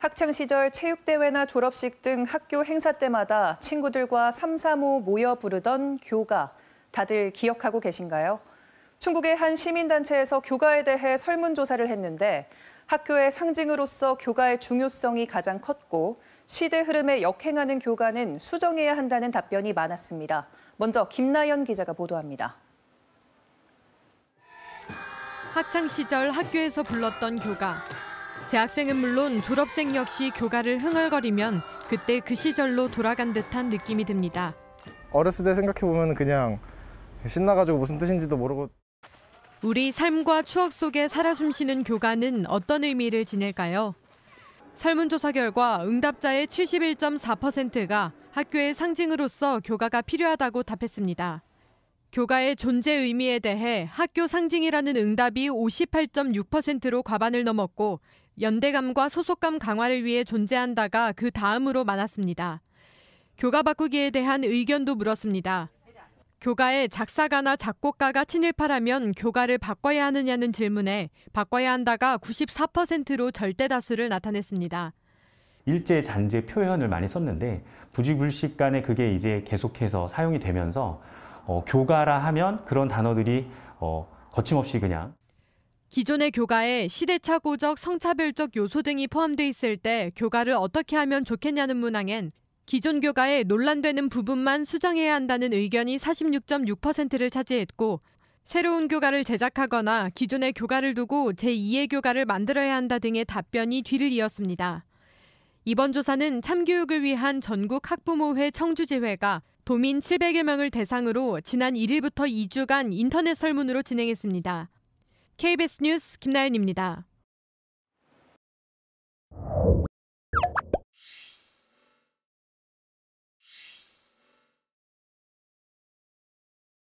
학창 시절 체육대회나 졸업식 등 학교 행사 때마다 친구들과 삼삼오 모여 부르던 교가. 다들 기억하고 계신가요? 중국의 한 시민단체에서 교가에 대해 설문조사를 했는데 학교의 상징으로서 교가의 중요성이 가장 컸고 시대 흐름에 역행하는 교가는 수정해야 한다는 답변이 많았습니다. 먼저 김나연 기자가 보도합니다. 학창 시절 학교에서 불렀던 교가. 재학생은 물론 졸업생 역시 교가를 흥얼거리면 그때 그 시절로 돌아간 듯한 느낌이 듭니다. 어렸을 때 생각해보면 그냥 신나가지고 무슨 뜻인지도 모르고 우리 삶과 추억 속에 살아 숨쉬는 교가는 어떤 의미를 지닐까요? 설문조사 결과 응답자의 71.4%가 학교의 상징으로서 교가가 필요하다고 답했습니다. 교가의 존재 의미에 대해 학교 상징이라는 응답이 58.6%로 과반을 넘었고 연대감과 소속감 강화를 위해 존재한다가 그 다음으로 많았습니다. 교가 바꾸기에 대한 의견도 물었습니다. 교가의 작사가나 작곡가가 친일파라면 교가를 바꿔야 하느냐는 질문에 바꿔야 한다가 94%로 절대 다수를 나타냈습니다. 일제 잔재 표현을 많이 썼는데 부지불식 간에 그게 이제 계속해서 사용이 되면서 어, 교가라 하면 그런 단어들이 어, 거침없이 그냥 기존의 교가에 시대착오적 성차별적 요소 등이 포함돼 있을 때 교가를 어떻게 하면 좋겠냐는 문항엔 기존 교가에 논란되는 부분만 수정해야 한다는 의견이 46.6%를 차지했고 새로운 교가를 제작하거나 기존의 교가를 두고 제2의 교가를 만들어야 한다 등의 답변이 뒤를 이었습니다. 이번 조사는 참교육을 위한 전국 학부모회 청주지회가 도민 700여 명을 대상으로 지난 1일부터 2주간 인터넷 설문으로 진행했습니다. KBS 뉴스 김나연입니다.